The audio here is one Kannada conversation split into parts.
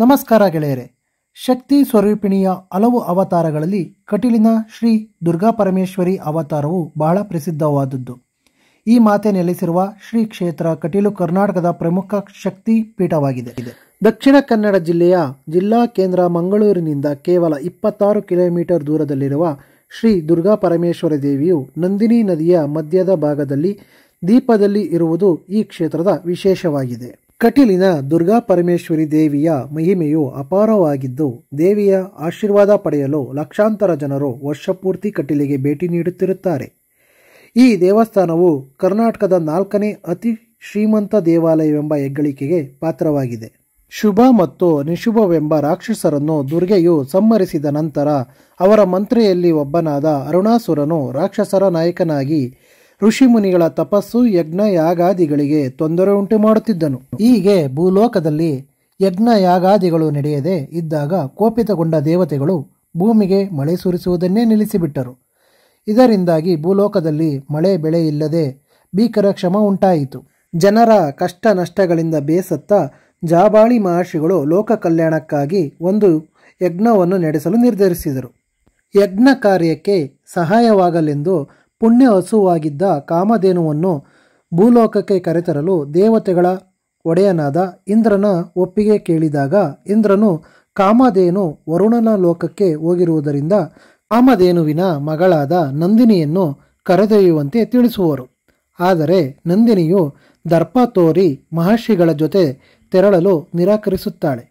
ನಮಸ್ಕಾರ ಗೆಳೆಯರೆ ಶಕ್ತಿ ಸ್ವರೂಪಿಣಿಯ ಹಲವು ಅವತಾರಗಳಲ್ಲಿ ಕಟೀಲಿನ ಶ್ರೀ ದುರ್ಗಾ ಪರಮೇಶ್ವರಿ ಅವತಾರವು ಬಹಳ ಪ್ರಸಿದ್ಧವಾದದ್ದು ಈ ಮಾತೆ ನೆಲೆಸಿರುವ ಶ್ರೀ ಕ್ಷೇತ್ರ ಕಟೀಲು ಕರ್ನಾಟಕದ ಪ್ರಮುಖ ಶಕ್ತಿ ಪೀಠವಾಗಿದೆ ದಕ್ಷಿಣ ಕನ್ನಡ ಜಿಲ್ಲೆಯ ಜಿಲ್ಲಾ ಕೇಂದ್ರ ಮಂಗಳೂರಿನಿಂದ ಕೇವಲ ಇಪ್ಪತ್ತಾರು ಕಿಲೋಮೀಟರ್ ದೂರದಲ್ಲಿರುವ ಶ್ರೀ ದುರ್ಗಾ ಪರಮೇಶ್ವರ ದೇವಿಯು ನಂದಿನಿ ನದಿಯ ಮಧ್ಯದ ಭಾಗದಲ್ಲಿ ದೀಪದಲ್ಲಿ ಇರುವುದು ಈ ಕ್ಷೇತ್ರದ ವಿಶೇಷವಾಗಿದೆ ಕಟೀಲಿನ ದುರ್ಗಾ ಪರಮೇಶ್ವರಿ ದೇವಿಯ ಮಹಿಮೆಯು ಅಪಾರವಾಗಿದ್ದು ದೇವಿಯ ಆಶೀರ್ವಾದ ಪಡೆಯಲು ಲಕ್ಷಾಂತರ ಜನರು ವರ್ಷಪೂರ್ತಿ ಕಟೀಲಿಗೆ ಭೇಟಿ ನೀಡುತ್ತಿರುತ್ತಾರೆ ಈ ದೇವಸ್ಥಾನವು ಕರ್ನಾಟಕದ ನಾಲ್ಕನೇ ಅತಿ ಶ್ರೀಮಂತ ದೇವಾಲಯವೆಂಬ ಹೆಗ್ಗಳಿಕೆಗೆ ಪಾತ್ರವಾಗಿದೆ ಶುಭ ಮತ್ತು ನಿಶುಭವೆಂಬ ರಾಕ್ಷಸರನ್ನು ದುರ್ಗೆಯು ಸಂಹರಿಸಿದ ನಂತರ ಅವರ ಮಂತ್ರೆಯಲ್ಲಿ ಒಬ್ಬನಾದ ಅರುಣಾಸುರನು ರಾಕ್ಷಸರ ನಾಯಕನಾಗಿ ಋಷಿಮುನಿಗಳ ತಪಸ್ಸು ಯಜ್ಞ ಯಾಗಾದಿಗಳಿಗೆ ತೊಂದರೆ ಉಂಟು ಮಾಡುತ್ತಿದ್ದನು ಹೀಗೆ ಭೂಲೋಕದಲ್ಲಿ ಯಜ್ಞ ಯಾಗಾದಿಗಳು ನಡೆಯದೆ ಇದ್ದಾಗ ಕೋಪಿತಗೊಂಡ ದೇವತೆಗಳು ಭೂಮಿಗೆ ಮಳೆ ಸುರಿಸುವುದನ್ನೇ ನಿಲ್ಲಿಸಿಬಿಟ್ಟರು ಇದರಿಂದಾಗಿ ಭೂಲೋಕದಲ್ಲಿ ಮಳೆ ಬೆಳೆ ಇಲ್ಲದೆ ಭೀಕರ ಕ್ಷಮ ಉಂಟಾಯಿತು ಜನರ ಕಷ್ಟ ನಷ್ಟಗಳಿಂದ ಬೇಸತ್ತ ಜಾಬಾಳಿ ಮಹರ್ಷಿಗಳು ಲೋಕ ಕಲ್ಯಾಣಕ್ಕಾಗಿ ಒಂದು ಯಜ್ಞವನ್ನು ನಡೆಸಲು ನಿರ್ಧರಿಸಿದರು ಯಜ್ಞ ಕಾರ್ಯಕ್ಕೆ ಸಹಾಯವಾಗಲೆಂದು ಪುಣ್ಯ ಹಸುವಾಗಿದ್ದ ಕಾಮಧೇನುವನ್ನು ಭೂಲೋಕಕ್ಕೆ ಕರೆತರಲು ದೇವತೆಗಳ ಒಡೆಯನಾದ ಇಂದ್ರನ ಒಪ್ಪಿಗೆ ಕೇಳಿದಾಗ ಇಂದ್ರನು ಕಾಮಧೇನು ವರುಣನ ಲೋಕಕ್ಕೆ ಹೋಗಿರುವುದರಿಂದ ಕಾಮಧೇನುವಿನ ಮಗಳಾದ ನಂದಿನಿಯನ್ನು ಕರೆದೊಯ್ಯುವಂತೆ ತಿಳಿಸುವರು ಆದರೆ ನಂದಿನಿಯು ದರ್ಪ ತೋರಿ ಮಹರ್ಷಿಗಳ ಜೊತೆ ತೆರಳಲು ನಿರಾಕರಿಸುತ್ತಾಳೆ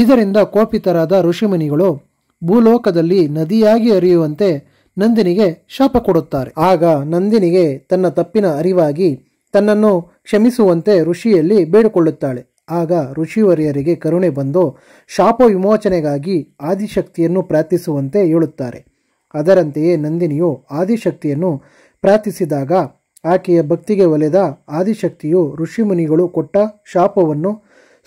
ಇದರಿಂದ ಕೋಪಿತರಾದ ಋಷಿಮುನಿಗಳು ಭೂಲೋಕದಲ್ಲಿ ನದಿಯಾಗಿ ಹರಿಯುವಂತೆ ನಂದಿನಿಗೆ ಶಾಪ ಕೊಡುತ್ತಾರೆ ಆಗ ನಂದಿನಿಗೆ ತನ್ನ ತಪ್ಪಿನ ಅರಿವಾಗಿ ತನ್ನನ್ನು ಕ್ಷಮಿಸುವಂತೆ ಋಷಿಯಲ್ಲಿ ಬೇಡಿಕೊಳ್ಳುತ್ತಾಳೆ ಆಗ ಋಷಿವರಿಯರಿಗೆ ಕರುಣೆ ಬಂದು ಶಾಪ ವಿಮೋಚನೆಗಾಗಿ ಆದಿಶಕ್ತಿಯನ್ನು ಪ್ರಾರ್ಥಿಸುವಂತೆ ಹೇಳುತ್ತಾರೆ ಅದರಂತೆಯೇ ನಂದಿನಿಯು ಆದಿಶಕ್ತಿಯನ್ನು ಪ್ರಾರ್ಥಿಸಿದಾಗ ಆಕೆಯ ಭಕ್ತಿಗೆ ಒಲೆದ ಆದಿಶಕ್ತಿಯು ಮುನಿಗಳು ಕೊಟ್ಟ ಶಾಪವನ್ನು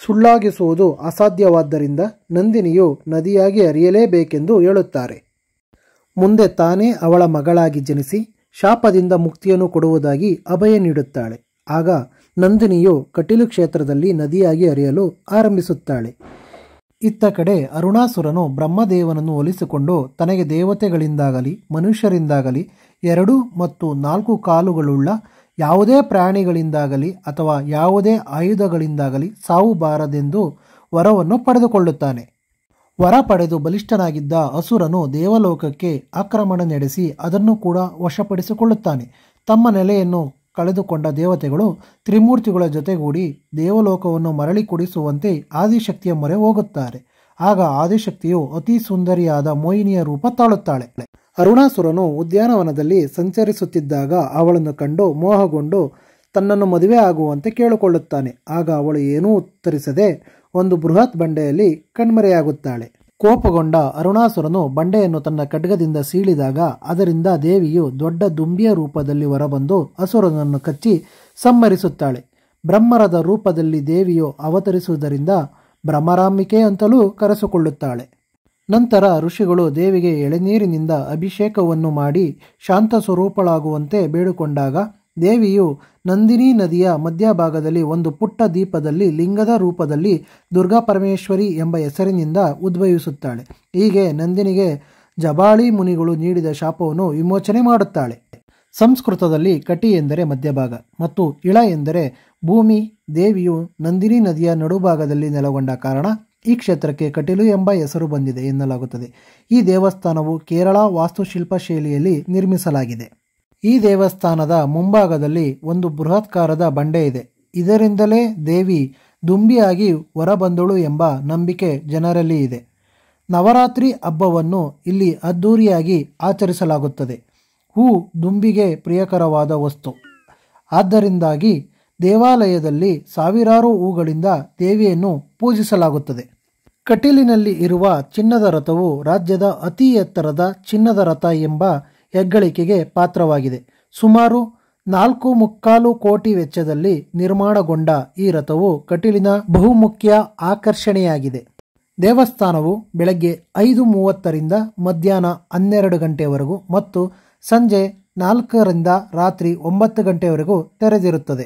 ಸುಳ್ಳಾಗಿಸುವುದು ಅಸಾಧ್ಯವಾದ್ದರಿಂದ ನಂದಿನಿಯು ನದಿಯಾಗಿ ಅರಿಯಲೇಬೇಕೆಂದು ಹೇಳುತ್ತಾರೆ ಮುಂದೆ ತಾನೇ ಅವಳ ಮಗಳಾಗಿ ಜನಿಸಿ ಶಾಪದಿಂದ ಮುಕ್ತಿಯನ್ನು ಕೊಡುವುದಾಗಿ ಅಭಯ ನೀಡುತ್ತಾಳೆ ಆಗ ನಂದಿನಿಯು ಕಟೀಲು ಕ್ಷೇತ್ರದಲ್ಲಿ ನದಿಯಾಗಿ ಅರಿಯಲು ಆರಂಭಿಸುತ್ತಾಳೆ ಇತ್ತ ಕಡೆ ಅರುಣಾಸುರನು ಬ್ರಹ್ಮದೇವನನ್ನು ಒಲಿಸಿಕೊಂಡು ತನಗೆ ದೇವತೆಗಳಿಂದಾಗಲಿ ಮನುಷ್ಯರಿಂದಾಗಲಿ ಎರಡು ಮತ್ತು ನಾಲ್ಕು ಕಾಲುಗಳುಳ್ಳ ಯಾವುದೇ ಪ್ರಾಣಿಗಳಿಂದಾಗಲಿ ಅಥವಾ ಯಾವುದೇ ಆಯುಧಗಳಿಂದಾಗಲಿ ಸಾವು ಬಾರದೆಂದು ವರವನ್ನು ಪಡೆದುಕೊಳ್ಳುತ್ತಾನೆ ವರ ಪಡೆದು ಬಲಿಷ್ಠನಾಗಿದ್ದ ಅಸುರನು ದೇವಲೋಕಕ್ಕೆ ಆಕ್ರಮಣ ನಡೆಸಿ ಅದನ್ನು ಕೂಡ ವಶಪಡಿಸಿಕೊಳ್ಳುತ್ತಾನೆ ತಮ್ಮ ನೆಲೆಯನ್ನು ಕಳೆದುಕೊಂಡ ದೇವತೆಗಳು ತ್ರಿಮೂರ್ತಿಗಳ ಜೊತೆಗೂಡಿ ದೇವಲೋಕವನ್ನು ಮರಳಿ ಕುಡಿಸುವಂತೆ ಆದಿಶಕ್ತಿಯ ಮೊರೆ ಹೋಗುತ್ತಾರೆ ಆಗ ಆದಿಶಕ್ತಿಯು ಅತಿ ಸುಂದರಿಯಾದ ಮೋಹಿನಿಯ ರೂಪ ತಾಳುತ್ತಾಳೆ ಅರುಣಾಸುರನು ಉದ್ಯಾನವನದಲ್ಲಿ ಸಂಚರಿಸುತ್ತಿದ್ದಾಗ ಅವಳನ್ನು ಕಂಡು ಮೋಹಗೊಂಡು ತನ್ನನ್ನು ಮದುವೆ ಆಗುವಂತೆ ಕೇಳಿಕೊಳ್ಳುತ್ತಾನೆ ಆಗ ಅವಳು ಏನೂ ಉತ್ತರಿಸದೆ ಒಂದು ಬೃಹತ್ ಬಂಡೆಯಲ್ಲಿ ಕಣ್ಮರೆಯಾಗುತ್ತಾಳೆ ಕೋಪಗೊಂಡ ಅರುಣಾಸುರನು ಬಂಡೆಯನ್ನು ತನ್ನ ಖಡ್ಗದಿಂದ ಸೀಳಿದಾಗ ಅದರಿಂದ ದೇವಿಯು ದೊಡ್ಡ ದುಂಬಿಯ ರೂಪದಲ್ಲಿ ಹೊರಬಂದು ಅಸುರನನ್ನು ಕಚ್ಚಿ ಸಂಹರಿಸುತ್ತಾಳೆ ಬ್ರಹ್ಮರದ ರೂಪದಲ್ಲಿ ದೇವಿಯು ಅವತರಿಸುವುದರಿಂದ ಬ್ರಹ್ಮರಾಮಿಕೆ ಅಂತಲೂ ಕರೆಸಿಕೊಳ್ಳುತ್ತಾಳೆ ನಂತರ ಋಷಿಗಳು ದೇವಿಗೆ ಎಳೆನೀರಿನಿಂದ ಅಭಿಷೇಕವನ್ನು ಮಾಡಿ ಶಾಂತ ಸ್ವರೂಪಳಾಗುವಂತೆ ಬೇಡಿಕೊಂಡಾಗ ದೇವಿಯು ನಂದಿನಿ ನದಿಯ ಮಧ್ಯಭಾಗದಲ್ಲಿ ಒಂದು ಪುಟ್ಟ ದೀಪದಲ್ಲಿ ಲಿಂಗದ ರೂಪದಲ್ಲಿ ದುರ್ಗಾ ಪರಮೇಶ್ವರಿ ಎಂಬ ಹೆಸರಿನಿಂದ ಉದ್ಭವಿಸುತ್ತಾಳೆ ಹೀಗೆ ನಂದಿನಿಗೆ ಜಬಾಳಿ ಮುನಿಗಳು ನೀಡಿದ ಶಾಪವನ್ನು ವಿಮೋಚನೆ ಮಾಡುತ್ತಾಳೆ ಸಂಸ್ಕೃತದಲ್ಲಿ ಕಟಿ ಎಂದರೆ ಮಧ್ಯಭಾಗ ಮತ್ತು ಇಳ ಎಂದರೆ ಭೂಮಿ ದೇವಿಯು ನಂದಿನಿ ನದಿಯ ನಡುಭಾಗದಲ್ಲಿ ನೆಲೆಗೊಂಡ ಕಾರಣ ಈ ಕ್ಷೇತ್ರಕ್ಕೆ ಕಟಿಲು ಎಂಬ ಹೆಸರು ಬಂದಿದೆ ಎನ್ನಲಾಗುತ್ತದೆ ಈ ದೇವಸ್ಥಾನವು ಕೇರಳ ವಾಸ್ತುಶಿಲ್ಪ ಶೈಲಿಯಲ್ಲಿ ನಿರ್ಮಿಸಲಾಗಿದೆ ಈ ದೇವಸ್ಥಾನದ ಮುಂಭಾಗದಲ್ಲಿ ಒಂದು ಬೃಹತ್ಕಾರದ ಬಂಡೆ ಇದೆ ಇದರಿಂದಲೇ ದೇವಿ ದುಂಬಿಯಾಗಿ ಹೊರಬಂದಳು ಎಂಬ ನಂಬಿಕೆ ಜನರಲ್ಲಿ ಇದೆ ನವರಾತ್ರಿ ಹಬ್ಬವನ್ನು ಇಲ್ಲಿ ಅದ್ಧೂರಿಯಾಗಿ ಆಚರಿಸಲಾಗುತ್ತದೆ ಹೂ ದುಂಬಿಗೆ ಪ್ರಿಯಕರವಾದ ವಸ್ತು ಆದ್ದರಿಂದಾಗಿ ದೇವಾಲಯದಲ್ಲಿ ಸಾವಿರಾರು ಹೂಗಳಿಂದ ದೇವಿಯನ್ನು ಪೂಜಿಸಲಾಗುತ್ತದೆ ಕಟೀಲಿನಲ್ಲಿ ಇರುವ ಚಿನ್ನದ ರಥವು ರಾಜ್ಯದ ಅತಿ ಎತ್ತರದ ಚಿನ್ನದ ರಥ ಎಂಬ ಹೆಗ್ಗಳಿಕೆಗೆ ಪಾತ್ರವಾಗಿದೆ ಸುಮಾರು ನಾಲ್ಕು ಮುಕ್ಕಾಲು ಕೋಟಿ ವೆಚ್ಚದಲ್ಲಿ ನಿರ್ಮಾಣಗೊಂಡ ಈ ರಥವು ಕಟೀಲಿನ ಬಹುಮುಖ್ಯ ಆಕರ್ಷಣೆಯಾಗಿದೆ ದೇವಸ್ಥಾನವು ಬೆಳಗ್ಗೆ ಐದು ಮೂವತ್ತರಿಂದ ಮಧ್ಯಾಹ್ನ ಹನ್ನೆರಡು ಗಂಟೆವರೆಗೂ ಮತ್ತು ಸಂಜೆ ನಾಲ್ಕರಿಂದ ರಾತ್ರಿ ಒಂಬತ್ತು ಗಂಟೆವರೆಗೂ ತೆರೆದಿರುತ್ತದೆ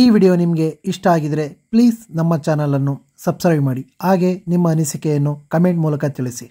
ಈ ವಿಡಿಯೋ ನಿಮಗೆ ಇಷ್ಟ ಆಗಿದರೆ ಪ್ಲೀಸ್ ನಮ್ಮ ಚಾನಲನ್ನು ಸಬ್ಸ್ಕ್ರೈಬ್ ಮಾಡಿ ಹಾಗೆ ನಿಮ್ಮ ಅನಿಸಿಕೆಯನ್ನು ಕಮೆಂಟ್ ಮೂಲಕ ತಿಳಿಸಿ